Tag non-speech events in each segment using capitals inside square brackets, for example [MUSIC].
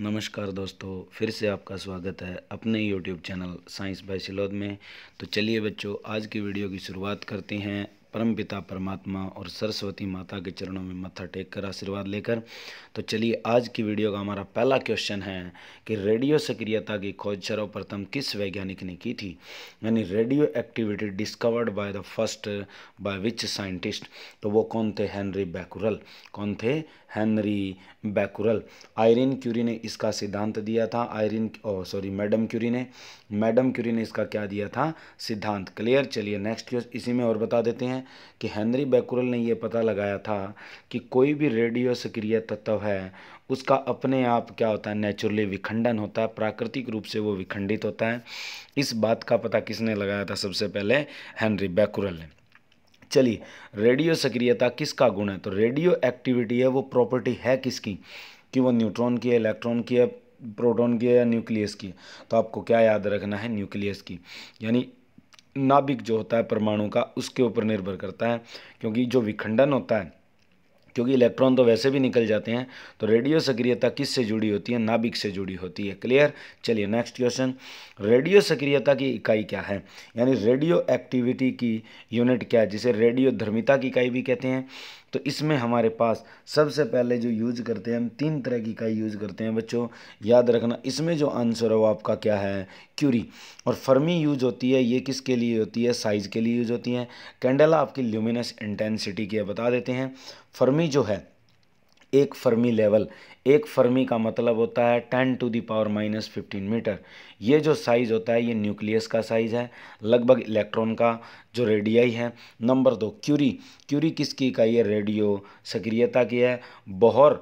नमस्कार दोस्तों फिर से आपका स्वागत है अपने YouTube channel science by Sillod में तो चलिए बच्चों आज की वीडियो की शुरुआत करते हैं परमपिता परमात्मा और सरस्वती माता के चरणों में मत्था टेक कर आशीर्वाद लेकर तो चलिए आज की वीडियो का हमारा पहला क्वेश्चन है कि रेडियो सक्रियता की खोज सर्वप्रथम किस वैज्ञानिक ने की थी यानी radio activity discovered by the first by which scientist तो वो कौन थे हेनरी बैकुरल कौन थे हेनरी बैकुरल आयरिन क्यूरी ने इसका सिद्धांत दिया था आयरिन सॉरी मैडम क्यूरी ने मैडम क्यूरी ने इसका क्या दिया था सिद्धांत क्लियर चलिए नेक्स्ट क्वेश्चन इसी में और बता देते हैं कि हेनरी बैकुरल ने यह पता लगाया था कि कोई भी रेडियो सक्रिय तत्व है उसका अपने आप क्या होता है नेचुरली विखंडन होता है प्राकृतिक रूप से वो विखंडित होता है इस बात का पता किसने लगाया था सबसे पहले हेनरी बैकुरल ने चलिए रेडियो सक्रियता किसका गुण है तो रेडियो एक्टिविटी है वो प्रॉपर्टी है किसकी कि वो न्यूट्रॉन की है इलेक्ट्रॉन की है प्रोटॉन की है या न्यूक्लियस की है तो आपको क्या याद रखना है न्यूक्लियस की यानी नाभिक जो होता है परमाणु का उसके ऊपर निर्भर करता है क्योंकि जो विखंडन होता है क्योंकि इलेक्ट्रॉन तो वैसे भी निकल जाते हैं तो रेडियो सक्रियता किससे जुड़ी होती है नाभिक से जुड़ी होती है क्लियर चलिए नेक्स्ट क्वेश्चन रेडियो सक्रियता की इकाई क्या है यानी रेडियो एक्टिविटी की यूनिट क्या है जिसे रेडियो धर्मिता की इकाई भी कहते हैं तो इसमें हमारे पास सबसे पहले जो यूज़ करते हैं हम तीन तरह की इकाई यूज़ करते हैं बच्चों याद रखना इसमें जो आंसर है वो आपका क्या है क्यूरी और फर्मी यूज होती है ये किसके लिए होती है साइज़ के लिए यूज होती है कैंडला आपकी ल्यूमिनस इंटेंसिटी की बता देते हैं फर्मी जो है एक फर्मी लेवल एक फर्मी का मतलब होता है ten to the power minus fifteen metre ये जो साइज़ होता है ये न्यूक्लियस का साइज़ है लगभग इलेक्ट्रॉन का जो रेडियाई है नंबर दो क्यूरी क्यूरी किसकी इकाई है रेडियो सक्रियता की है बोहर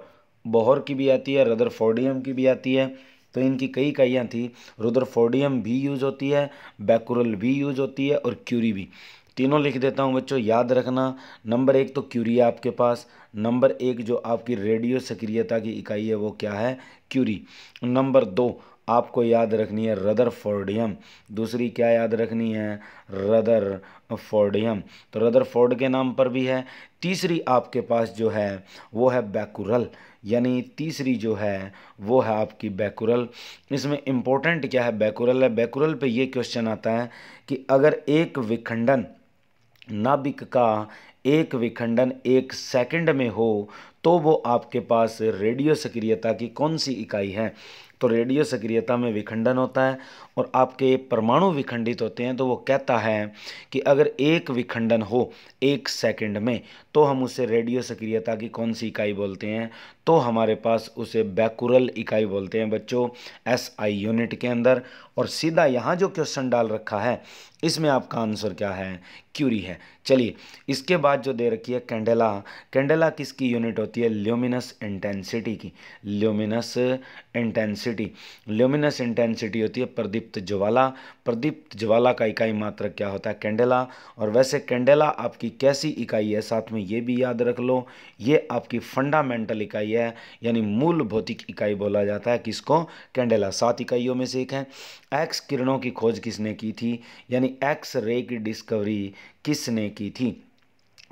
बोहर की भी आती है रदरफोर्डियम की भी आती है तो इनकी कई इकाइयाँ थी रुद्रफोडियम भी यूज़ होती है बैकुरल भी यूज़ होती है और क्यूरी भी तीनों लिख देता हूँ बच्चों याद रखना नंबर एक तो क्यूरी है आपके पास नंबर एक जो आपकी रेडियो सक्रियता की इकाई है वो क्या है क्यूरी नंबर दो आपको याद रखनी है रदर फोर्डियम दूसरी क्या याद रखनी है रदर फोर्डियम तो रदर फोर्ड के नाम पर भी है तीसरी आपके पास जो है वो है बैकुरल यानी तीसरी जो है वो है आपकी बैकुरल इसमें इम्पोर्टेंट क्या है बैकुरल है बैकुरल पे ये क्वेश्चन आता है कि अगर एक विखंडन नाभिक का एक विखंडन एक सेकंड में हो तो वो आपके पास रेडियो सक्रियता की कौन सी इकाई है तो रेडियो सक्रियता में विखंडन होता है और आपके परमाणु विखंडित होते हैं तो वो कहता है कि अगर एक विखंडन हो एक सेकंड में तो हम उसे रेडियो सक्रियता की कौन सी इकाई बोलते हैं तो हमारे पास उसे बैकुरल इकाई बोलते हैं बच्चों एस आई यूनिट के अंदर और सीधा यहाँ जो क्वेश्चन डाल रखा है इसमें आपका आंसर क्या है क्यूरी है चलिए इसके बाद जो दे रखी है कैंडेला कैंडेला किसकी यूनिट होती है ल्यूमिनस इंटेंसिटी की ल्यूमिनस इंटेंसिटी ल्यूमिनस इंटेंसिटी होती है प्रदीप्त ज्वाला प्रदीप्त ज्वाला का इकाई मात्र क्या होता है कैंडेला और वैसे कैंडेला आपकी कैसी इकाई है साथ में ये भी याद रख लो ये आपकी फंडामेंटल इकाई है यानी मूल भौतिक इकाई बोला जाता है किसको कैंडेला सात इकाइयों में से एक है एक्स किरणों की खोज किसने की थी यानी एक्स रे की डिस्कवरी किसने की थी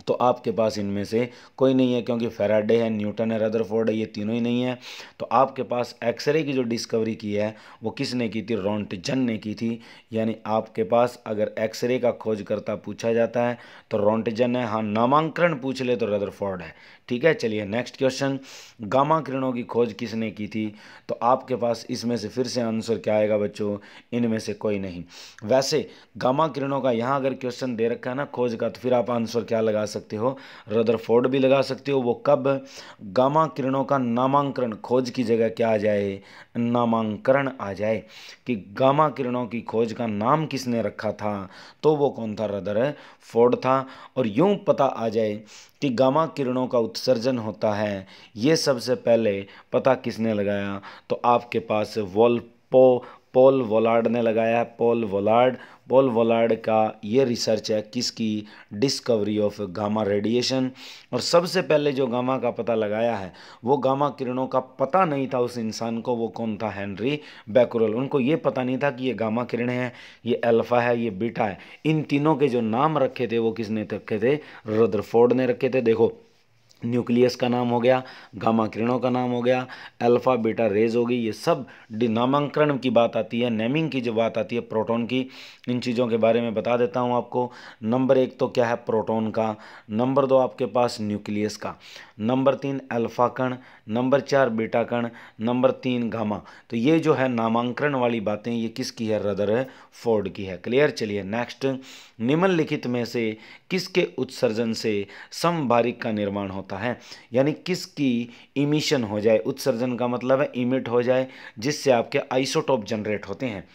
तो आपके पास इनमें से कोई नहीं है क्योंकि फेराडे है न्यूटन है रदरफोर्ड है ये तीनों ही नहीं है तो आपके पास एक्सरे की जो डिस्कवरी की है वो किसने की थी रोंटजन ने की थी यानी आपके पास अगर एक्सरे का खोजकर्ता पूछा जाता है तो रोंटजन है हाँ नामांकन पूछ ले तो रदरफोर्ड है ठीक है चलिए नेक्स्ट क्वेश्चन गामा किरणों की खोज किसने की थी तो आपके पास इसमें से फिर से आंसर क्या आएगा बच्चों इनमें से कोई नहीं वैसे गामा किरणों का यहाँ अगर क्वेश्चन दे रखा है ना खोज का तो फिर आप आंसर क्या लगा सकते हो रदरफोर्ड भी लगा सकते हो वो कब गामा किरणों का नामांकन खोज की जगह क्या आ जाए नामांकन आ जाए कि गामा किरणों की खोज का नाम किसने रखा था तो वो कौन था रदर फोर्ड था और यूँ पता आ जाए कि गामा किरणों का उत्सर्जन होता है ये सबसे पहले पता किसने लगाया तो आपके पास वॉल पो पॉल वोलार्ड ने लगाया पॉल वोलार्ड पॉल वलार्ड का ये रिसर्च है किसकी डिस्कवरी ऑफ गामा रेडिएशन और सबसे पहले जो गामा का पता लगाया है वो गामा किरणों का पता नहीं था उस इंसान को वो कौन था हेनरी बैकुरल उनको ये पता नहीं था कि ये गामा किरण है ये अल्फ़ा है ये बीटा है इन तीनों के जो नाम रखे थे वो किसने रखे थे रद्रफोर्ड ने रखे थे देखो न्यूक्लियस का नाम हो गया गामा किरणों का नाम हो गया अल्फ़ा बेटा रेज हो गई ये सब नामांकरण की बात आती है नेमिंग की जो बात आती है प्रोटॉन की इन चीज़ों के बारे में बता देता हूँ आपको नंबर एक तो क्या है प्रोटॉन का नंबर दो आपके पास न्यूक्लियस का नंबर तीन अल्फ़ा कण नंबर चार बेटा कण नंबर तीन गामा तो ये जो है नामांकरण वाली बातें ये किसकी है रदर है फोर्ड की है क्लियर चलिए नेक्स्ट निम्नलिखित में से किसके उत्सर्जन से समबारिक का निर्माण होता होता है यानी किसकी इमिशन हो जाए उत्सर्जन का मतलब है इमिट हो जाए जिससे आपके आइसोटोप जनरेट होते हैं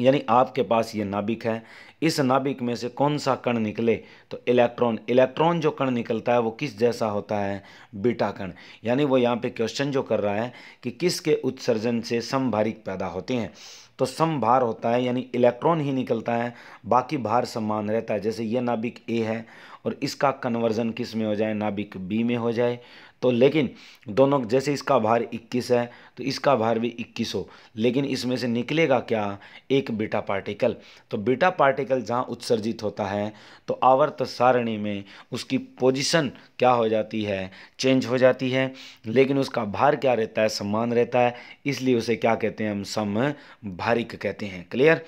यानी आपके पास ये नाभिक है इस नाभिक में से कौन सा कण निकले तो इलेक्ट्रॉन इलेक्ट्रॉन जो कण निकलता है वो किस जैसा होता है बीटा कण यानी वो यहाँ पे क्वेश्चन जो कर रहा है कि किसके उत्सर्जन से समभारिक पैदा होते हैं तो सम भार होता है यानी इलेक्ट्रॉन ही निकलता है बाकी भार समान रहता है जैसे ये नाभिक ए है और इसका कन्वर्जन किस में हो जाए नाभिक बी में हो जाए तो लेकिन दोनों जैसे इसका भार 21 है तो इसका भार भी 21 हो लेकिन इसमें से निकलेगा क्या एक बीटा पार्टिकल तो बीटा पार्टिकल जहाँ उत्सर्जित होता है तो आवर्त सारणी में उसकी पोजीशन क्या हो जाती है चेंज हो जाती है लेकिन उसका भार क्या रहता है समान रहता है इसलिए उसे क्या कहते हैं हम सम भारिक कहते हैं क्लियर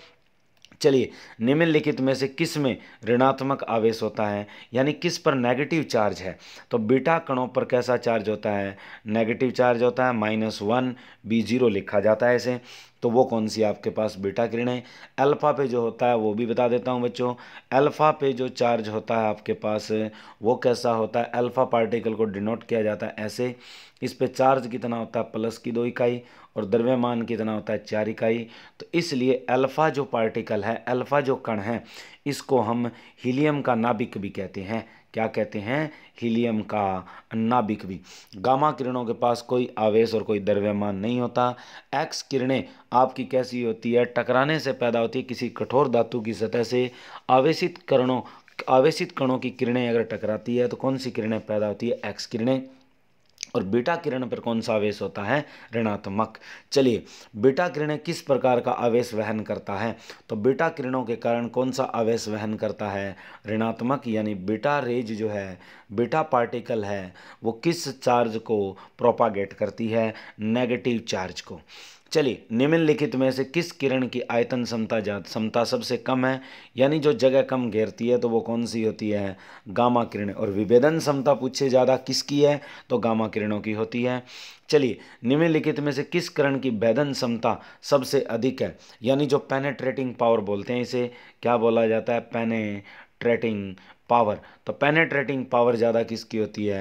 चलिए निम्नलिखित में से किस में ऋणात्मक आवेश होता है यानी किस पर नेगेटिव चार्ज है तो बीटा कणों पर कैसा चार्ज होता है नेगेटिव चार्ज होता है माइनस वन बी जीरो लिखा जाता है इसे तो वो कौन सी आपके पास बीटा किरण है अल्फ़ा पे जो होता है वो भी बता देता हूँ बच्चों अल्फ़ा पे जो चार्ज होता है आपके पास वो कैसा होता है अल्फ़ा पार्टिकल को डिनोट किया जाता है ऐसे इस पे चार्ज कितना होता है प्लस की दो इकाई और द्रव्यमान कितना होता है चार इकाई तो इसलिए अल्फ़ा जो पार्टिकल है अल्फ़ा जो कण है इसको हम हीलियम का नाभिक भी कहते हैं क्या कहते हैं हीलियम का नाभिक भी गामा किरणों के पास कोई आवेश और कोई द्रव्यमान नहीं होता एक्स किरणें आपकी कैसी होती है टकराने से पैदा होती है किसी कठोर धातु की सतह से आवेशित करणों आवेशित कणों की किरणें अगर टकराती है तो कौन सी किरणें पैदा होती है एक्स किरणें और बीटा किरण पर कौन सा आवेश होता है ऋणात्मक चलिए बीटा किरण किस प्रकार का आवेश वहन करता है तो बीटा किरणों के कारण कौन सा आवेश वहन करता है ऋणात्मक यानी बीटा रेज जो है बीटा पार्टिकल है वो किस चार्ज को प्रोपागेट करती है नेगेटिव चार्ज को चलिए निम्नलिखित में से किस किरण की आयतन समता जा समता सबसे कम है यानी जो जगह कम घेरती है तो वो कौन सी होती है गामा किरण और विभेदन समता पूछे ज़्यादा किसकी है तो गामा किरणों की होती है चलिए निम्नलिखित में से किस किरण की भेदन समता सबसे अधिक है यानी जो पेनेट्रेटिंग पावर बोलते हैं इसे क्या बोला जाता है पेने ट्रेटिंग पावर तो पेनेट्रेटिंग पावर ज़्यादा किसकी होती है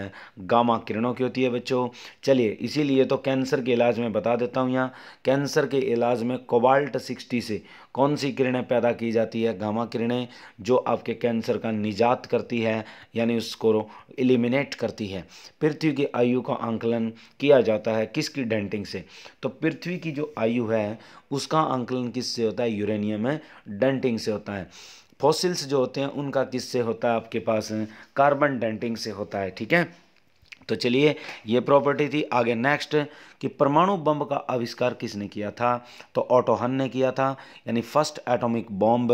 गामा किरणों की होती है बच्चों चलिए इसीलिए तो कैंसर के इलाज में बता देता हूँ यहाँ कैंसर के इलाज में कोबाल्ट सिक्सटी से कौन सी किरणें पैदा की जाती है गामा किरणें जो आपके कैंसर का निजात करती है यानी उसको एलिमिनेट करती है पृथ्वी की आयु का आंकलन किया जाता है किसकी डेंटिंग से तो पृथ्वी की जो आयु है उसका आंकलन किससे होता है यूरेनियम है डेंटिंग से होता है फॉसिल्स जो होते हैं उनका किससे होता है आपके पास कार्बन डेंटिंग से होता है ठीक है तो चलिए ये प्रॉपर्टी थी आगे नेक्स्ट कि परमाणु बम का आविष्कार किसने किया था तो ऑटोहन ने किया था यानी first atomic bomb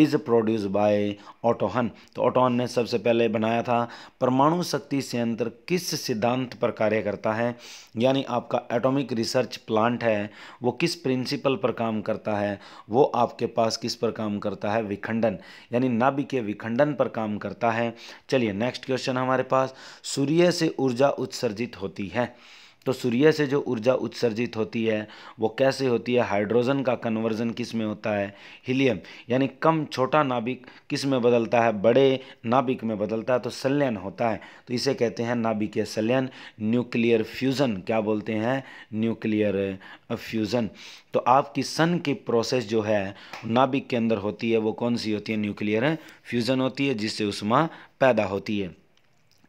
is produce by Otto Hahn तो ऑटोहन ने सबसे पहले बनाया था परमाणु शक्ति संयंत्र किस सिद्धांत पर कार्य करता है यानी आपका एटॉमिक रिसर्च प्लांट है वो किस प्रिंसिपल पर काम करता है वो आपके पास किस पर काम करता है विखंडन यानी नाभिक के विखंडन पर काम करता है चलिए नेक्स्ट क्वेश्चन हमारे पास सूर्य से ऊर्जा उत्सर्जित होती है तो सूर्य से जो ऊर्जा उत्सर्जित होती है वो कैसे होती है हाइड्रोजन का कन्वर्जन किस में होता है हीलियम यानी कम छोटा नाभिक किस में बदलता है बड़े नाभिक में बदलता है तो सल्यन होता है तो इसे कहते हैं नाभिकीय सल्यन न्यूक्लियर फ्यूज़न क्या बोलते हैं न्यूक्लियर फ्यूज़न तो आपकी सन की प्रोसेस जो है नाभिक के अंदर होती है वो कौन सी होती है न्यूक्लियर फ्यूज़न होती है जिससे उष्मा पैदा होती है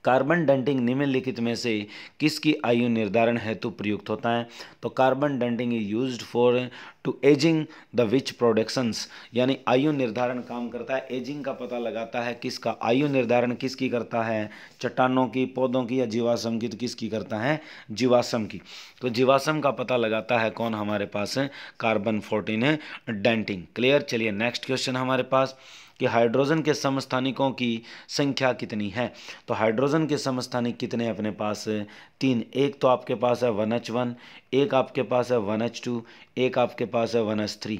कार्बन डंटिंग निम्नलिखित में से किसकी आयु निर्धारण हेतु प्रयुक्त होता है तो carbon dating is use for to aging the which productions यानी आयु निर्धारण काम करता है एजिंग का पता लगाता है किसका आयु निर्धारण किसकी करता है चट्टानों की पौधों की या जीवाश्म की तो किसकी करता है जीवाश्म की तो जीवाश्म का पता लगाता है कौन हमारे पास है कार्बन फोर्टीन है डेंटिंग क्लियर चलिए नेक्स्ट क्वेश्चन हमारे पास कि हाइड्रोजन के समस्थानिकों की संख्या कितनी है तो हाइड्रोजन के समस्थानिक कितने अपने पास तीन एक तो आपके पास है वन एच वन एक आपके पास है वन एच टू एक आपके पास है वन एच थ्री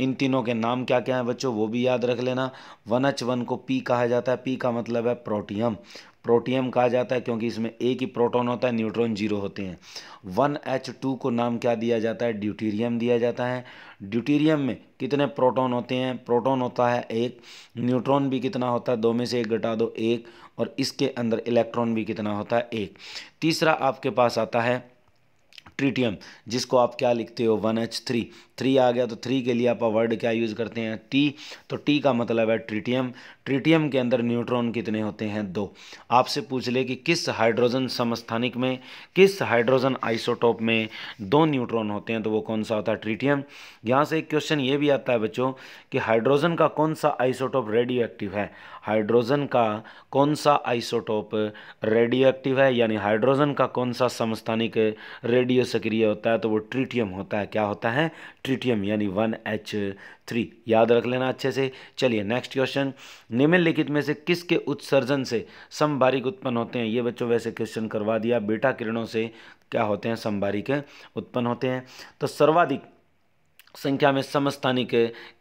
इन तीनों के नाम क्या क्या हैं बच्चों वो भी याद रख लेना वन एच वन को पी कहा जाता है पी का मतलब है प्रोटियम प्रोटियम कहा जाता है क्योंकि इसमें एक ही प्रोटॉन होता है न्यूट्रॉन जीरो होते हैं वन एच टू को नाम क्या दिया जाता है ड्यूटीरियम दिया जाता है ड्यूटीरियम में कितने प्रोटॉन होते हैं प्रोटॉन होता है एक न्यूट्रॉन भी कितना होता है दो में से एक घटा दो एक और इसके अंदर इलेक्ट्रॉन भी कितना होता है एक तीसरा आपके पास आता है ट्रीटियम जिसको आप क्या लिखते हो वन एच थ्री थ्री आ गया तो थ्री के लिए आप वर्ड क्या यूज़ करते हैं टी तो टी का मतलब है ट्रिटियम ट्रिटियम के अंदर न्यूट्रॉन कितने होते हैं दो आपसे पूछ ले कि किस हाइड्रोजन समस्थानिक में किस हाइड्रोजन आइसोटोप में दो न्यूट्रॉन होते हैं तो वो कौन सा होता है ट्रिटियम यहाँ से एक क्वेश्चन ये भी आता है बच्चों कि हाइड्रोजन का कौन सा आइसोटोप रेडियो एक्टिव है हाइड्रोजन का कौन सा आइसोटोप रेडियो एक्टिव है यानी हाइड्रोजन का कौन सा समस्थानिक रेडियो सक्रिय होता है तो वो ट्रिटियम होता है क्या होता है ट्रिटियम यानी वन एच थ्री याद रख लेना अच्छे से चलिए नेक्स्ट क्वेश्चन निम्नलिखित में से किसके उत्सर्जन से संभारिक उत्पन्न होते हैं ये बच्चों वैसे क्वेश्चन करवा दिया बेटा किरणों से क्या होते हैं संभारिक उत्पन्न होते हैं तो सर्वाधिक संख्या में समस्थानिक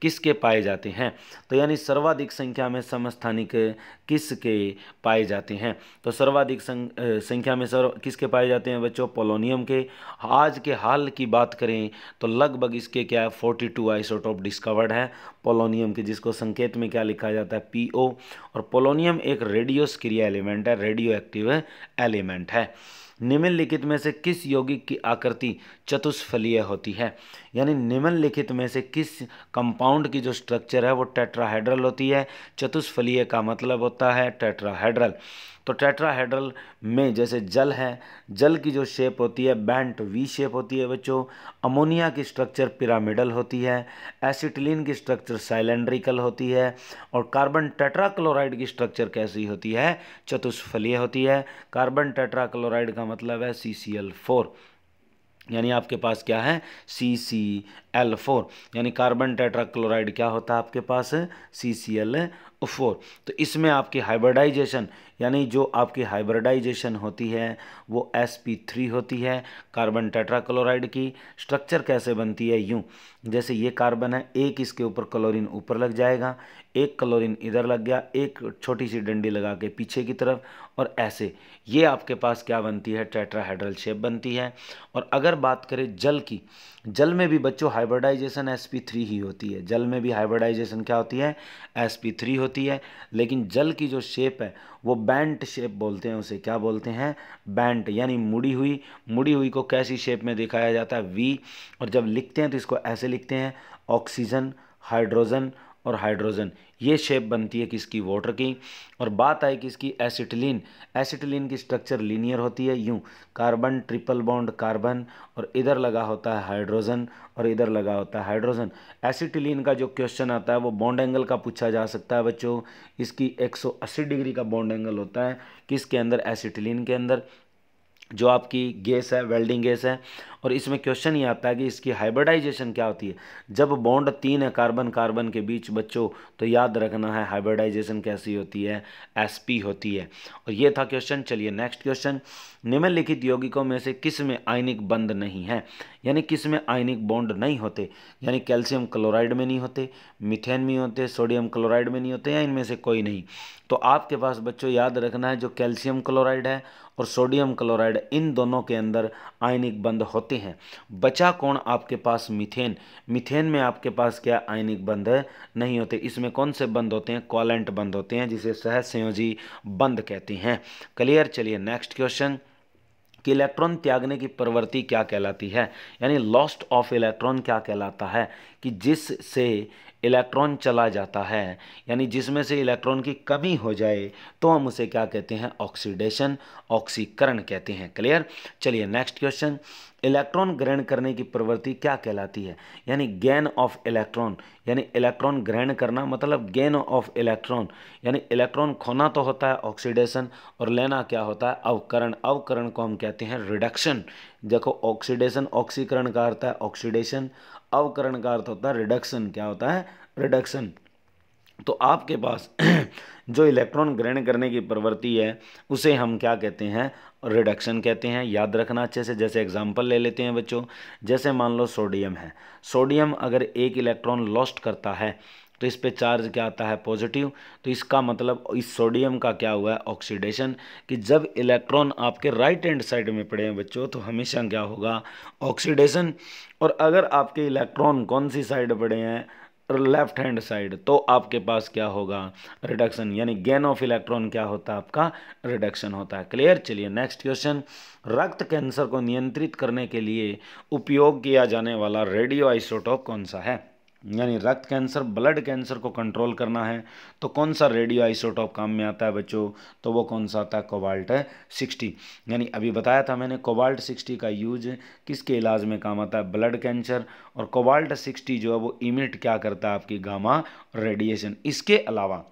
किसके पाए जाते हैं तो यानी सर्वाधिक संख्या में समस्थानिक किसके पाए जाते हैं तो सर्वाधिक संख्या में सर्व किसके पाए जाते हैं बच्चों पोलोनियम के आज के हाल की बात करें तो लगभग इसके क्या है फोर्टी टू आइसोटॉप डिस्कवर्ड है पोलोनियम के जिसको संकेत में क्या लिखा जाता है पी ओ और पोलोनियम एक रेडियो एलिमेंट है रेडियो एक्टिव एलिमेंट है निम्नलिखित में से किस यौगिक की आकृति चतुष्फलीय होती है यानी निम्नलिखित में से किस कंपाउंड की जो स्ट्रक्चर है वो टेट्राहेड्रल होती है चतुष्फलीय का मतलब होता होता है टेट्राहेड्रल तो टेट्राहेड्रल में जैसे जल है जल की जो शेप होती है बैंट वी शेप होती है बच्चों अमोनिया की स्ट्रक्चर पिरामिडल होती है एसिटिलीन की स्ट्रक्चर साइलेंड्रिकल होती है और कार्बन टेट्राक्लोराइड की स्ट्रक्चर कैसी होती है चतुष्फलीय होती है कार्बन टेट्राक्लोराइड का मतलब है सी यानी आपके पास क्या है सी सी एल फोर यानी कार्बन टेट्राक्लोराइड क्या होता है आपके पास सी सी एल फोर तो इसमें आपकी हाइब्रिडाइजेशन यानी जो आपकी हाइब्रिडाइजेशन होती है वो एस पी थ्री होती है कार्बन टेट्राक्लोराइड की स्ट्रक्चर कैसे बनती है यूँ जैसे ये कार्बन है एक इसके ऊपर क्लोरीन ऊपर लग जाएगा एक क्लोरीन इधर लग गया एक छोटी सी डंडी लगा के पीछे की तरफ और ऐसे ये आपके पास क्या बनती है टेट्राहेड्रल शेप बनती है और अगर बात करें जल की जल में भी बच्चों हाइब्रिडाइजेशन sp3 ही होती है जल में भी हाइब्रिडाइजेशन क्या होती है sp3 होती है लेकिन जल की जो शेप है वो बैंट शेप बोलते हैं उसे क्या बोलते हैं बैंट यानी मुड़ी हुई मुड़ी हुई को कैसी शेप में दिखाया जाता है वी और जब लिखते हैं तो इसको ऐसे लिखते हैं ऑक्सीजन हाइड्रोजन और हाइड्रोजन ये शेप बनती है किसकी वाटर की और बात आई किसकी एसिटिलीन एसिटिलीन की स्ट्रक्चर लीनियर होती है यूँ कार्बन ट्रिपल बॉन्ड कार्बन और इधर लगा होता है हाइड्रोजन और इधर लगा होता है हाइड्रोजन एसिटिलीन का जो क्वेश्चन आता है वो बॉन्ड एंगल का पूछा जा सकता है बच्चों इसकी 180 डिग्री का बॉन्ड एंगल होता है किसके अंदर एसिटिलीन के अंदर जो आपकी गैस है वेल्डिंग गैस है और इसमें क्वेश्चन ये आता है कि इसकी हाइब्रिडाइजेशन क्या होती है जब बॉन्ड तीन है कार्बन कार्बन के बीच बच्चों तो याद रखना है हाइब्रिडाइजेशन कैसी होती है एसपी होती है और ये था क्वेश्चन चलिए नेक्स्ट क्वेश्चन निम्नलिखित यौगिकों में से किस में आयनिक बंद नहीं है यानी किस में आयनिक बॉन्ड नहीं होते यानी कैल्शियम क्लोराइड में नहीं होते मिथेन में होते सोडियम क्लोराइड में नहीं होते या इनमें से कोई नहीं तो आपके पास बच्चों याद रखना है जो कैल्शियम क्लोराइड है और सोडियम क्लोराइड इन दोनों के अंदर आयनिक बंध होते हैं बचा कौन आपके पास मीथेन मीथेन में आपके पास क्या आयनिक बंध नहीं होते इसमें कौन से बंध होते हैं क्वालेंट बंध होते हैं जिसे सहसंयोजी बंध कहते हैं क्लियर चलिए नेक्स्ट क्वेश्चन कि इलेक्ट्रॉन त्यागने की प्रवृत्ति क्या कहलाती है यानी लॉस्ट ऑफ इलेक्ट्रॉन क्या कहलाता है कि जिससे इलेक्ट्रॉन चला जाता है यानी जिसमें से इलेक्ट्रॉन की कमी हो जाए तो हम उसे क्या कहते हैं ऑक्सीडेशन ऑक्सीकरण कहते हैं क्लियर चलिए नेक्स्ट क्वेश्चन इलेक्ट्रॉन ग्रहण करने की प्रवृत्ति क्या कहलाती है यानी गेन ऑफ इलेक्ट्रॉन यानी इलेक्ट्रॉन ग्रहण करना मतलब गेन ऑफ इलेक्ट्रॉन यानी इलेक्ट्रॉन खोना तो होता है ऑक्सीडेशन और लेना क्या होता है अवकरण अवकरण को हम कहते हैं रिडक्शन देखो ऑक्सीडेशन ऑक्सीकरण का अर्थ है ऑक्सीडेशन अवकरण का अर्थ होता है रिडक्शन क्या होता है रिडक्शन तो आपके पास [CLEARS THROAT] जो इलेक्ट्रॉन ग्रहण करने की प्रवृत्ति है उसे हम क्या कहते हैं रिडक्शन कहते हैं याद रखना अच्छे से जैसे एग्जांपल ले लेते हैं बच्चों जैसे मान लो सोडियम है सोडियम अगर एक इलेक्ट्रॉन लॉस्ट करता है तो इस पर चार्ज क्या आता है पॉजिटिव तो इसका मतलब इस सोडियम का क्या हुआ है ऑक्सीडेशन कि जब इलेक्ट्रॉन आपके राइट हैंड साइड में पड़े हैं बच्चों तो हमेशा क्या होगा ऑक्सीडेशन और अगर आपके इलेक्ट्रॉन कौन सी साइड पड़े हैं लेफ्ट हैंड साइड तो आपके पास क्या होगा रिडक्शन यानी गेन ऑफ इलेक्ट्रॉन क्या होता है आपका रिडक्शन होता है क्लियर चलिए नेक्स्ट क्वेश्चन रक्त कैंसर को नियंत्रित करने के लिए उपयोग किया जाने वाला रेडियो आइसोटॉप कौन सा है यानी रक्त कैंसर ब्लड कैंसर को कंट्रोल करना है तो कौन सा रेडियो आइसोटॉप काम में आता है बच्चों तो वो कौन सा आता है कोबाल्ट सिक्सटी यानी अभी बताया था मैंने कोबाल्ट सिक्सटी का यूज किसके इलाज में काम आता है ब्लड कैंसर और कोबाल्ट सिक्सटी जो है वो इमिट क्या करता है आपकी गामा रेडिएशन इसके अलावा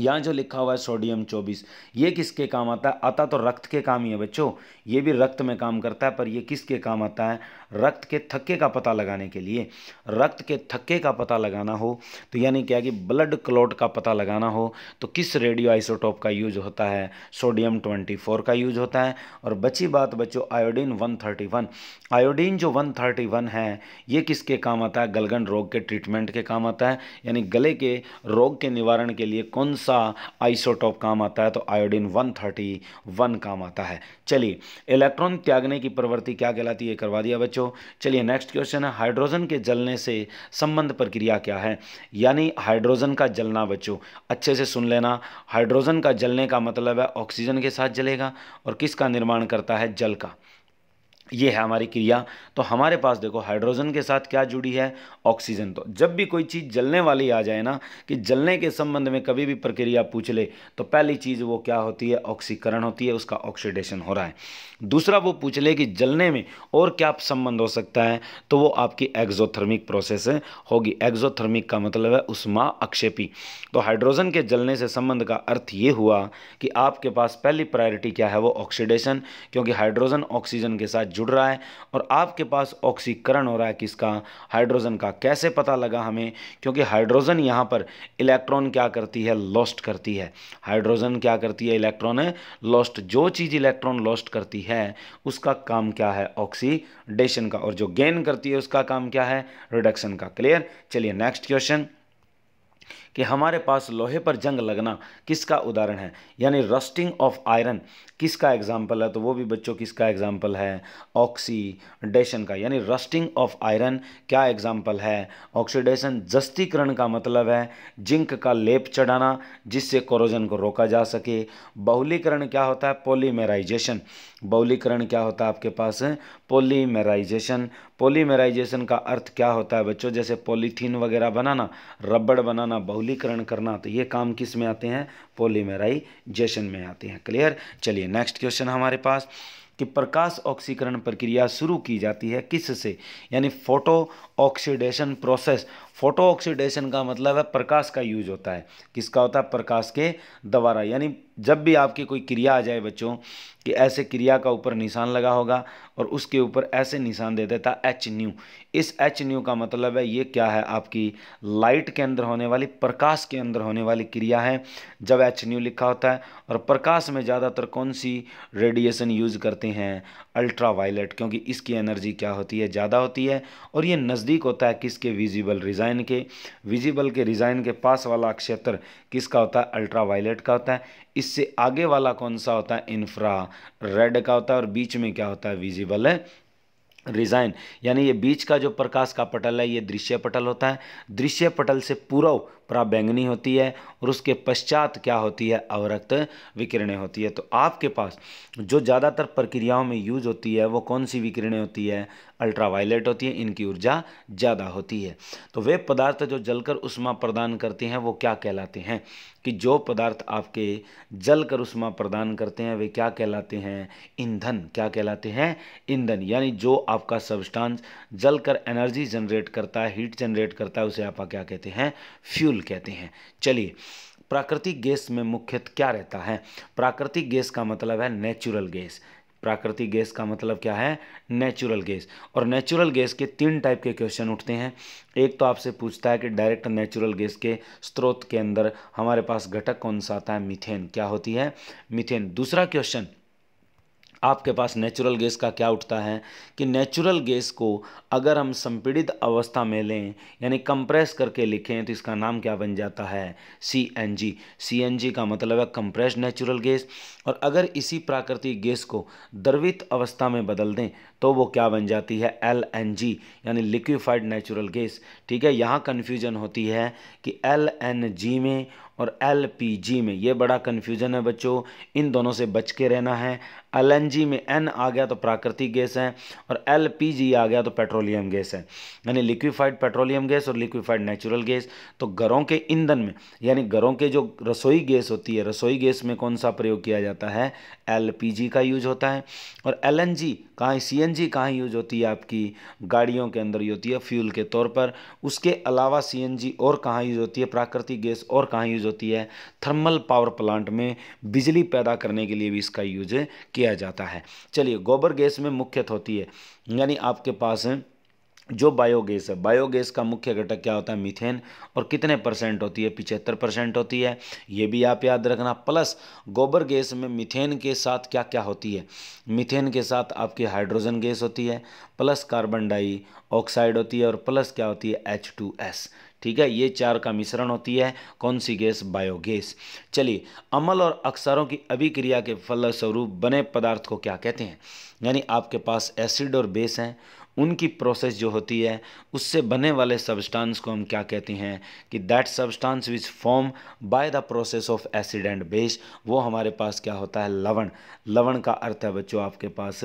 यहाँ जो लिखा हुआ है सोडियम चौबीस ये किसके काम आता है आता तो रक्त के काम ही है बच्चों ये भी रक्त में काम करता है पर ये किसके काम आता है रक्त के थक्के का पता लगाने के लिए रक्त के थक्के का पता लगाना हो तो यानी क्या कि ब्लड क्लॉट का पता लगाना हो तो किस रेडियो आइसोटोप का यूज होता है सोडियम ट्वेंटी फोर का यूज होता है और बची बात बच्चों iodine one thirty one iodine जो वन थर्टी वन है ये किसके काम आता है गलगन रोग के ट्रीटमेंट के काम आता है यानी गले के रोग के निवारण के लिए कौन सा सा आइसोटॉप काम आता है तो आयोडीन 131 काम आता है चलिए इलेक्ट्रॉन त्यागने की प्रवृत्ति क्या कहलाती है करवा दिया बच्चों चलिए नेक्स्ट क्वेश्चन है हाइड्रोजन के जलने से संबंध प्रक्रिया क्या है यानी हाइड्रोजन का जलना बच्चों अच्छे से सुन लेना हाइड्रोजन का जलने का मतलब है ऑक्सीजन के साथ जलेगा और किसका निर्माण करता है जल का ये है हमारी क्रिया तो हमारे पास देखो हाइड्रोजन के साथ क्या जुड़ी है ऑक्सीजन तो जब भी कोई चीज़ जलने वाली आ जाए ना कि जलने के संबंध में कभी भी प्रक्रिया पूछ ले तो पहली चीज़ वो क्या होती है ऑक्सीकरण होती है उसका ऑक्सीडेशन हो रहा है दूसरा वो पूछ ले कि जलने में और क्या संबंध हो सकता है तो वो आपकी एक्जोथर्मिक प्रोसेस होगी एक्जोथर्मिक का मतलब है उष्मा अक्षेपी तो हाइड्रोजन के जलने से संबंध का अर्थ ये हुआ कि आपके पास पहली प्रायोरिटी क्या है वो ऑक्सीडेशन क्योंकि हाइड्रोजन ऑक्सीजन के साथ जुड़ रहा है और आपके पास ऑक्सीकरण हो रहा है किसका हाइड्रोजन का कैसे पता लगा हमें क्योंकि हाइड्रोजन यहाँ पर इलेक्ट्रॉन क्या करती है लॉस्ट करती है हाइड्रोजन क्या करती है इलेक्ट्रॉन है लॉस्ट जो चीज़ इलेक्ट्रॉन लॉस्ट करती है उसका काम क्या है ऑक्सीडेशन का और जो गेन करती है उसका काम क्या है रिडक्शन का क्लियर चलिए नेक्स्ट क्वेश्चन कि हमारे पास लोहे पर जंग लगना किसका उदाहरण है यानी रस्टिंग ऑफ आयरन किसका एग्जाम्पल है तो वो भी बच्चों किसका एग्जाम्पल है ऑक्सीडेशन का यानी रस्टिंग ऑफ आयरन क्या एग्जाम्पल है ऑक्सीडेशन जस्तीकरण का मतलब है जिंक का लेप चढ़ाना जिससे कोरोजन को रोका जा सके बहुलीकरण क्या होता है पोलीमेराइजेशन बहुलीकरण क्या होता है आपके पास पोलीमेराइजेशन पोलीमेराइजेशन का अर्थ क्या होता है बच्चों जैसे पोलीथीन वगैरह बनाना रबड़ बनाना बहुली बहुलीकरण करना तो ये काम किस में आते हैं पोलीमेराइजेशन में आते हैं क्लियर चलिए नेक्स्ट क्वेश्चन हमारे पास कि प्रकाश ऑक्सीकरण प्रक्रिया शुरू की जाती है किससे यानी photo oxidation process photo oxidation का मतलब है प्रकाश का यूज होता है किसका होता है प्रकाश के द्वारा यानी जब भी आपकी कोई क्रिया आ जाए बच्चों कि ऐसे क्रिया का ऊपर निशान लगा होगा और उसके ऊपर ऐसे निशान दे देता एच न्यू इस एच न्यू का मतलब है ये क्या है आपकी लाइट के अंदर होने वाली प्रकाश के अंदर होने वाली क्रिया है जब एच न्यू लिखा होता है और प्रकाश में ज़्यादातर कौन सी रेडिएशन यूज करते हैं अल्ट्रा वायलेट क्योंकि इसकी एनर्जी क्या होती है ज़्यादा होती है और ये नज़दीक होता है किसके विजिबल रिजाइन रिजाइन के विजिबल के रिजाइन के पास वाला क्षेत्र किसका होता है अल्ट्रावायलेट का होता है इससे आगे वाला कौन सा होता है इंफ्रा रेड का होता है और बीच में क्या होता है विजिबल है रिजाइन यानी ये बीच का जो प्रकाश का पटल है ये दृश्य पटल होता है दृश्य पटल से पूर्व प्राबैंगनी होती है और उसके पश्चात क्या होती है अवरक्त विकिरणें होती है तो आपके पास जो ज़्यादातर प्रक्रियाओं में यूज होती है वो कौन सी विकिरणें होती है अल्ट्रावायलेट होती है इनकी ऊर्जा ज़्यादा होती है तो वे पदार्थ जो जलकर उष्मा प्रदान करते हैं वो क्या कहलाते हैं कि जो पदार्थ आपके जल कर उष्मा प्रदान करते हैं वे क्या कहलाते हैं ईंधन क्या कहलाते हैं ईंधन यानी जो आपका सब्सटांस जल कर एनर्जी जनरेट करता है हीट जनरेट करता है उसे आप क्या कहते हैं फ्यूल फ्यूल कहते हैं चलिए प्राकृतिक गैस में मुख्यतः क्या रहता है प्राकृतिक गैस का मतलब है नेचुरल गैस प्राकृतिक गैस का मतलब क्या है नेचुरल गैस और नेचुरल गैस के तीन टाइप के क्वेश्चन उठते हैं एक तो आपसे पूछता है कि डायरेक्ट नेचुरल गैस के स्रोत के अंदर हमारे पास घटक कौन सा आता है मिथेन क्या होती है मिथेन दूसरा क्वेश्चन आपके पास नेचुरल गैस का क्या उठता है कि नेचुरल गैस को अगर हम संपीड़ित अवस्था में लें यानी कंप्रेस करके लिखें तो इसका नाम क्या बन जाता है C N G C N G का मतलब है कंप्रेस नेचुरल गैस और अगर इसी प्राकृतिक गैस को द्रवित अवस्था में बदल दें तो वो क्या बन जाती है एल एन जी यानी लिक्विफाइड नेचुरल गैस ठीक है यहाँ कन्फ्यूजन होती है कि एल एन जी में और एल पी जी में ये बड़ा कन्फ्यूजन है बच्चों इन दोनों से बच के रहना है एल में एन आ गया तो प्राकृतिक गैस है और एल आ गया तो पेट्रोलियम गैस है यानी लिक्विफाइड पेट्रोलियम गैस और लिक्विफाइड नेचुरल गैस तो घरों के ईंधन में यानी घरों के जो रसोई गैस होती है रसोई गैस में कौन सा प्रयोग किया जाता है एल का यूज होता है और एल एन जी कहाँ सी एन जी कहाँ यूज होती है आपकी गाड़ियों के अंदर यूज होती है फ्यूल के तौर पर उसके अलावा जी और कहाँ यूज होती है प्राकृतिक गैस और कहाँ यूज होती है थर्मल पावर प्लांट में बिजली पैदा करने के लिए भी इसका यूज किया किया जाता है चलिए गोबर गैस में मुख्यत होती है यानी आपके पास जो बायोगैस है बायोगैस का मुख्य घटक क्या होता है मीथेन और कितने परसेंट होती है पिचहत्तर परसेंट होती है ये भी आप याद रखना प्लस गोबर गैस में मीथेन के साथ क्या क्या होती है मीथेन के साथ आपकी हाइड्रोजन गैस होती है प्लस कार्बन डाई ऑक्साइड होती है और प्लस क्या होती है एच टू एस ठीक है ये चार का मिश्रण होती है कौन सी गैस बायोगैस चलिए अमल और अक्सरों की अभिक्रिया के फलस्वरूप बने पदार्थ को क्या कहते हैं यानी आपके पास एसिड और बेस हैं उनकी प्रोसेस जो होती है उससे बने वाले सब्सटेंस को हम क्या कहते हैं कि that substance which form by the process of acid and base वो हमारे पास क्या होता है लवण लवण का अर्थ है बच्चों आपके पास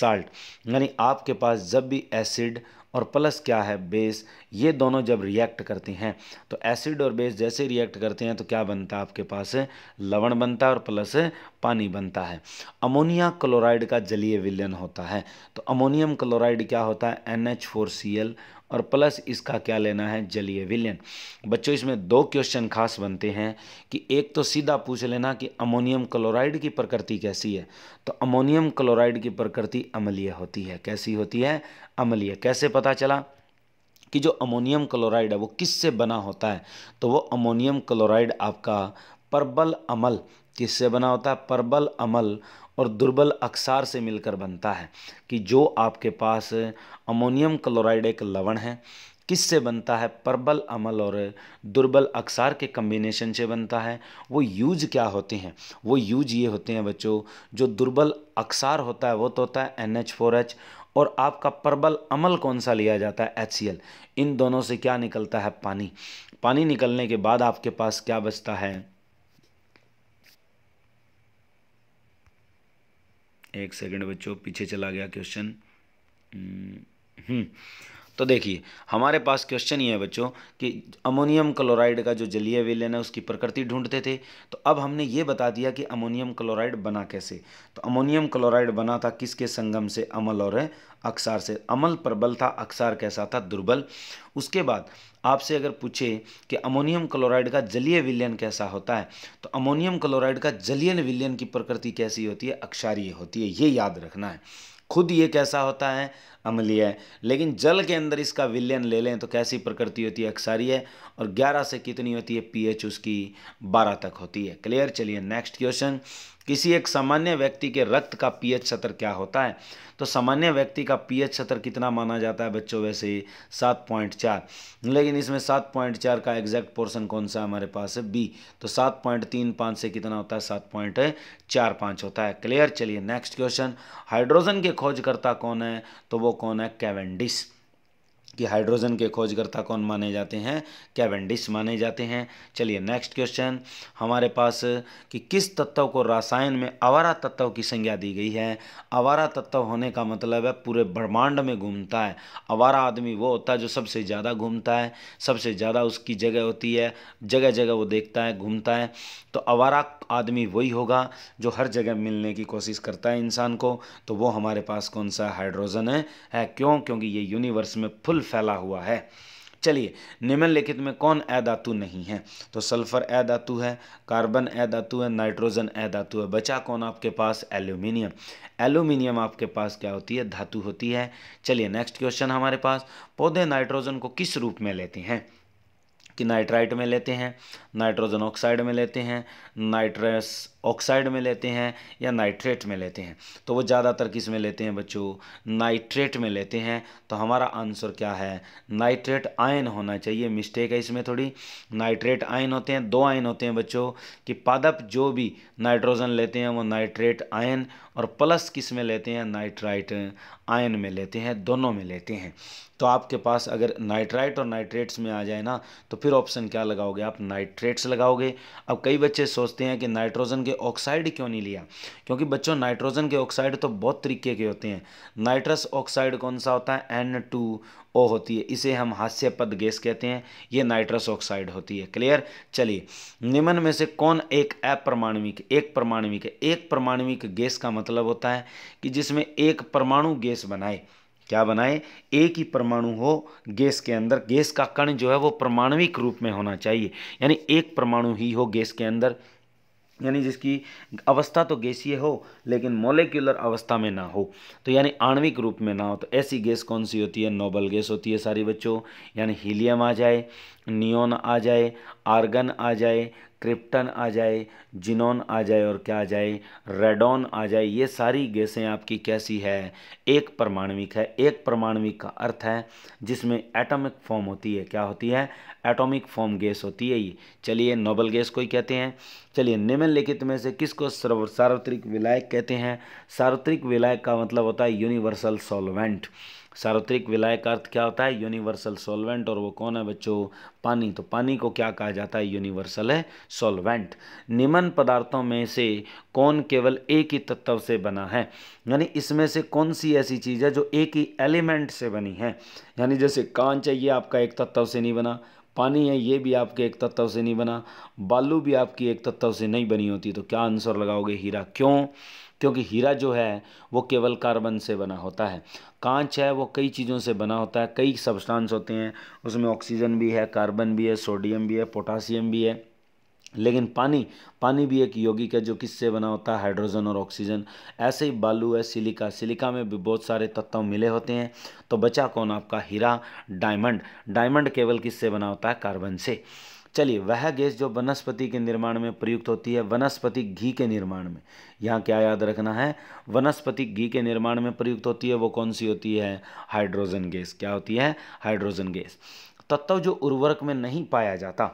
साल्ट यानी आपके पास जब भी एसिड और प्लस क्या है बेस ये दोनों जब रिएक्ट करती हैं तो एसिड और बेस जैसे रिएक्ट करते हैं तो क्या बनता है आपके पास लवण बनता है और प्लस पानी बनता है अमोनिया क्लोराइड का जलीय विलयन होता है तो अमोनियम क्लोराइड क्या होता है N H four C L और प्लस इसका क्या लेना है जलीय विलयन बच्चों इसमें दो क्वेश्चन खास बनते हैं कि एक तो सीधा पूछ लेना कि अमोनियम क्लोराइड की प्रकृति कैसी है तो अमोनियम क्लोराइड की प्रकृति अम्लीय होती है कैसी होती है अम्लीय कैसे पता चला कि जो अमोनियम क्लोराइड है वो किससे बना होता है तो वो अमोनियम क्लोराइड आपका प्रबल अमल किससे बना होता है प्रबल अमल और दुर्बल अक्सार से मिलकर बनता है कि जो आपके पास अमोनियम क्लोराइड एक लवण है किससे बनता है प्रबल अमल और दुर्बल अक्सार के कम्बिनेशन से बनता है वो यूज क्या होते हैं वो यूज ये होते हैं बच्चों जो दुर्बल अक्सार होता है वो तो होता है एन एच फोर एच और आपका प्रबल अमल कौन सा लिया जाता है एच सी एल इन दोनों से क्या निकलता है पानी पानी निकलने के बाद आपके पास क्या बचता है एक सेकंड बच्चों पीछे चला गया क्वेश्चन तो देखिए हमारे पास क्वेश्चन ये है बच्चों कि अमोनियम क्लोराइड का जो जलीय विलयन है उसकी प्रकृति ढूंढते थे तो अब हमने ये बता दिया कि अमोनियम क्लोराइड बना कैसे तो अमोनियम क्लोराइड बना था किसके संगम से अमल और अक्सार से अमल प्रबल था अक्सार कैसा था दुर्बल उसके बाद आपसे अगर पूछे कि अमोनियम क्लोराइड का जलीय विलयन कैसा होता है तो अमोनियम क्लोराइड का जलीय विलयन की प्रकृति कैसी होती है अक्षारीय होती है ये याद रखना है खुद ये कैसा होता है अम्लीय है लेकिन जल के अंदर इसका विलयन ले लें तो कैसी प्रकृति होती है अक्सारीय और 11 से कितनी होती है पीएच उसकी 12 तक होती है क्लियर चलिए नेक्स्ट क्वेश्चन किसी एक सामान्य व्यक्ति के रक्त का पीएच एच क्या होता है तो सामान्य व्यक्ति का पीएच एच कितना माना जाता है बच्चों वैसे ही सात पॉइंट चार लेकिन इसमें सात पॉइंट चार का एग्जैक्ट पोर्सन कौन सा हमारे पास है बी तो सात पॉइंट तीन पाँच से कितना होता है सात पॉइंट चार पाँच होता है क्लियर चलिए नेक्स्ट क्वेश्चन हाइड्रोजन के खोजकर्ता कौन है तो वो कौन है कैवेंडिस कि हाइड्रोजन के खोजकर्ता कौन माने जाते हैं कैवेंडिश माने जाते हैं चलिए नेक्स्ट क्वेश्चन हमारे पास कि किस तत्व को रासायन में आवारा तत्व की संज्ञा दी गई है आवारा तत्व होने का मतलब है पूरे ब्रह्मांड में घूमता है आवारा आदमी वो होता है जो सबसे ज़्यादा घूमता है सबसे ज़्यादा उसकी जगह होती है जगह जगह वो देखता है घूमता है तो आवारा आदमी वही होगा जो हर जगह मिलने की कोशिश करता है इंसान को तो वो हमारे पास कौन सा हाइड्रोजन है, है क्यों क्योंकि ये यूनिवर्स में फुल फैला हुआ है चलिए निम्नलिखित में कौन अधातु नहीं है तो सल्फर अधातु है कार्बन अधातु है नाइट्रोजन अधातु है बचा कौन आपके पास एल्यूमिनियम एल्यूमिनियम आपके पास क्या होती है धातु होती है चलिए नेक्स्ट क्वेश्चन हमारे पास पौधे नाइट्रोजन को किस रूप में लेते हैं कि नाइट्राइट में लेते हैं नाइट्रोजन ऑक्साइड में लेते हैं नाइट्रस ऑक्साइड में लेते हैं या नाइट्रेट में लेते हैं तो वो ज़्यादातर किस में लेते हैं बच्चों नाइट्रेट में लेते हैं तो हमारा आंसर क्या है नाइट्रेट आयन होना चाहिए मिस्टेक है इसमें थोड़ी नाइट्रेट आयन होते हैं दो आयन होते हैं बच्चों कि पादप जो भी नाइट्रोजन लेते हैं वो नाइट्रेट आयन और प्लस किस में लेते हैं नाइट्राइट आयन में लेते हैं दोनों में लेते हैं तो आपके पास अगर नाइट्राइट और नाइट्रेट्स में आ जाए ना तो फिर ऑप्शन क्या लगाओगे आप नाइट्रेट्स लगाओगे अब कई बच्चे सोच सोचते हैं कि नाइट्रोजन के ऑक्साइड क्यों नहीं लिया क्योंकि बच्चों नाइट्रोजन के ऑक्साइड तो बहुत तरीके के होते हैं नाइट्रस ऑक्साइड कौन सा होता है एन टू ओ होती है इसे हम हास्य पद गैस कहते हैं ये नाइट्रस ऑक्साइड होती है क्लियर चलिए निम्न में से कौन एक अप्रमाणविक एक परमाणविक एक परमाणविक गैस का मतलब होता है कि जिसमें एक परमाणु गैस बनाए क्या बनाए एक ही परमाणु हो गैस के अंदर गैस का कण जो है वो परमाणविक रूप में होना चाहिए यानी एक परमाणु ही हो गैस के अंदर यानी जिसकी अवस्था तो गैसीय हो लेकिन मोलिकुलर अवस्था में ना हो तो यानी आणविक रूप में ना हो तो ऐसी गैस कौन सी होती है नोबल गैस होती है सारी बच्चों यानी हीलियम आ जाए नियोन आ जाए आर्गन आ जाए क्रिप्टन आ जाए जिनोन आ जाए और क्या आ जाए रेडोन आ जाए ये सारी गैसें आपकी कैसी है एक परमाणविक है एक परमाणविक का अर्थ है जिसमें एटॉमिक फॉर्म होती है क्या होती है एटॉमिक फॉर्म गैस होती है ये चलिए नोबल गैस को ही कहते हैं चलिए निम्नलिखित में से किसको सर्व सार्वत्रिक विलायक कहते हैं सार्वत्रिक विलायक का मतलब होता है यूनिवर्सल सॉलवेंट सार्वत्रिक विलय का अर्थ क्या होता है यूनिवर्सल सॉल्वेंट और वो कौन है बच्चों पानी तो पानी को क्या कहा जाता है यूनिवर्सल है सॉल्वेंट निम्न पदार्थों में से कौन केवल एक ही तत्व से बना है यानी इसमें से कौन सी ऐसी चीज़ है जो एक ही एलिमेंट से बनी है यानी जैसे कांच है ये आपका एक तत्व से नहीं बना पानी है ये भी आपके एक तत्व से नहीं बना बालू भी आपकी एक तत्व से नहीं बनी होती तो क्या आंसर लगाओगे हीरा क्यों क्योंकि हीरा जो है वो केवल कार्बन से बना होता है कांच है वो कई चीज़ों से बना होता है कई सब्सटेंस होते हैं उसमें ऑक्सीजन भी है कार्बन भी है सोडियम भी है पोटासियम भी है लेकिन पानी पानी भी एक यौगिक है जो किससे बना होता है हाइड्रोजन और ऑक्सीजन ऐसे ही बालू है सिलिका सिलिका में भी बहुत सारे तत्व मिले होते हैं तो बचा कौन आपका हीरा डायमंड डायमंड केवल किससे बना होता है कार्बन से चलिए वह गैस जो वनस्पति के निर्माण में प्रयुक्त होती है वनस्पति घी के निर्माण में यहाँ क्या याद रखना है वनस्पति घी के निर्माण में प्रयुक्त होती है वो कौन सी होती है हाइड्रोजन गैस क्या होती है हाइड्रोजन गैस तत्व जो उर्वरक में नहीं पाया जाता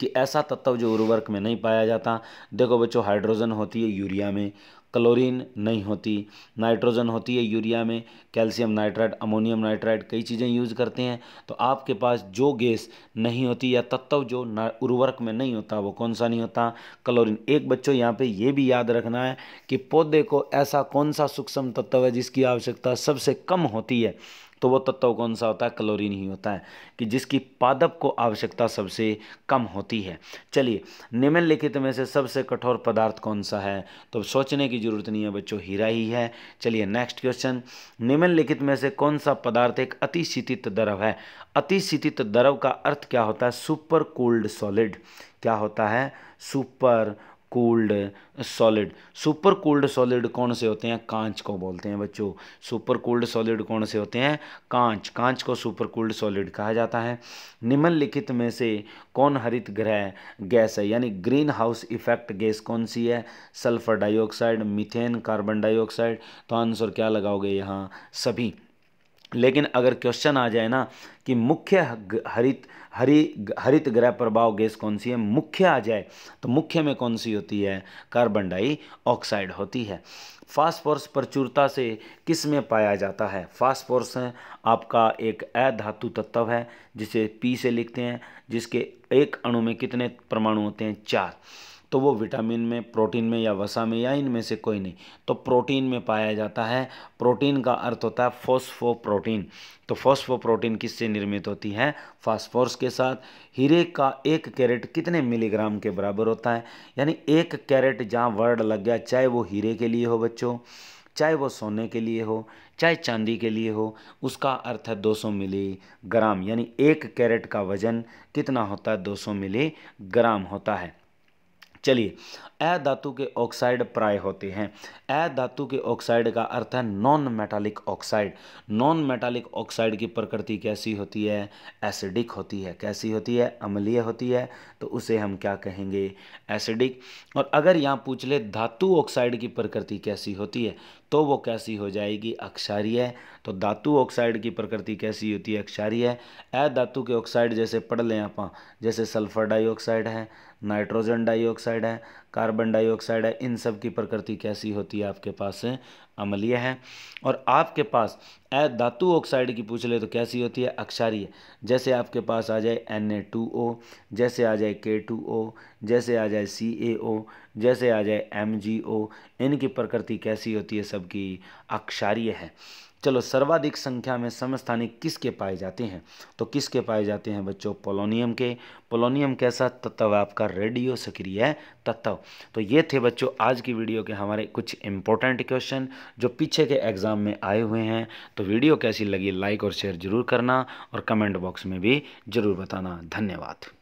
कि ऐसा तत्व जो उर्वरक में नहीं पाया जाता देखो बच्चों हाइड्रोजन होती है यूरिया में क्लोरीन नहीं होती नाइट्रोजन होती है यूरिया में कैल्शियम नाइट्राइड अमोनियम नाइट्राइड कई चीज़ें यूज़ करते हैं तो आपके पास जो गैस नहीं होती या तत्व जो उर्वरक में नहीं होता वो कौन सा नहीं होता क्लोरीन एक बच्चों यहाँ पे ये भी याद रखना है कि पौधे को ऐसा कौन सा सूक्ष्म तत्व है जिसकी आवश्यकता सबसे कम होती है तो वो तत्व कौन सा होता है क्लोरीन ही होता है कि जिसकी पादप को आवश्यकता सबसे कम होती है चलिए निम्नलिखित में से सबसे कठोर पदार्थ कौन सा है तो सोचने की जरूरत नहीं है बच्चों हीरा ही है चलिए नेक्स्ट क्वेश्चन निम्नलिखित में से कौन सा पदार्थ एक अतिशीतित द्रव है अतिशीतित द्रव का अर्थ क्या होता है सुपर कोल्ड सॉलिड क्या होता है super cooled solid super cooled solid कौन से होते हैं कांच को बोलते हैं बच्चों सुपर कूल्ड सॉलिड कौन से होते हैं कांच कांच को सुपर कूल्ड सॉलिड कहा जाता है निम्नलिखित में से कौन हरित ग्रह गैस है यानी ग्रीन हाउस इफेक्ट गैस कौन सी है sulphur dioxide methane carbon dioxide तो आंसर क्या लगाओगे यहाँ सभी लेकिन अगर क्वेश्चन आ जाए ना कि मुख्य हरित हरी हरित ग्रह प्रभाव गैस कौन सी है मुख्य आ जाए तो मुख्य में कौन सी होती है कार्बन डाइऑक्साइड होती है फास्फोरस प्रचुरता से किस में पाया जाता है फास्फोरस आपका एक अधातु तत्व है जिसे पी से लिखते हैं जिसके एक अणु में कितने परमाणु होते हैं चार तो वो विटामिन में प्रोटीन में या वसा में या इनमें से कोई नहीं तो प्रोटीन में पाया जाता है प्रोटीन का अर्थ होता है फोस्फो प्रोटीन तो फोस्फो प्रोटीन किससे निर्मित होती है फास्फोरस के साथ हीरे का एक कैरेट कितने मिलीग्राम के बराबर होता है यानी एक कैरेट जहाँ वर्ड लग गया चाहे वो हीरे के लिए हो बच्चों चाहे वो सोने के लिए हो चाहे चांदी के लिए हो उसका अर्थ है 200 मिली ग्राम यानी एक कैरेट का वज़न कितना होता है 200 मिली ग्राम होता है चलिए ए धातु के ऑक्साइड प्राय होते हैं ए धातु के ऑक्साइड का अर्थ है non metallic oxide non metallic oxide की प्रकृति कैसी होती है एसिडिक होती है कैसी होती है अम्लीय होती है तो उसे हम क्या कहेंगे एसिडिक और अगर यहाँ पूछ ले धातु ऑक्साइड की प्रकृति कैसी होती है तो वो कैसी हो जाएगी अक्षारीय तो धातु ऑक्साइड की प्रकृति कैसी होती है अक्षारीय ए धातु के ऑक्साइड जैसे पढ़ लें आप जैसे सल्फर डाइऑक्साइड है नाइट्रोजन डाइऑक्साइड है कार्बन डाइऑक्साइड है इन सब की प्रकृति कैसी होती है आपके पास अमलीय है और आपके पास ए धातु ऑक्साइड की पूछ ले तो कैसी होती है अक्षारीय जैसे आपके पास आ जाए एन जैसे आ जाए के जैसे आ जाए सी जैसे आ जाए एम इनकी प्रकृति कैसी होती है सबकी अक्षारीय है चलो सर्वाधिक संख्या में समस्थानिक किसके पाए जाते हैं तो किसके पाए जाते हैं बच्चों पोलोनियम के पोलोनियम कैसा तत्व है आपका रेडियो सक्रिय तत्व तो ये थे बच्चों आज की वीडियो के हमारे कुछ इंपॉर्टेंट क्वेश्चन जो पीछे के एग्ज़ाम में आए हुए हैं तो वीडियो कैसी लगी लाइक और शेयर ज़रूर करना और कमेंट बॉक्स में भी ज़रूर बताना धन्यवाद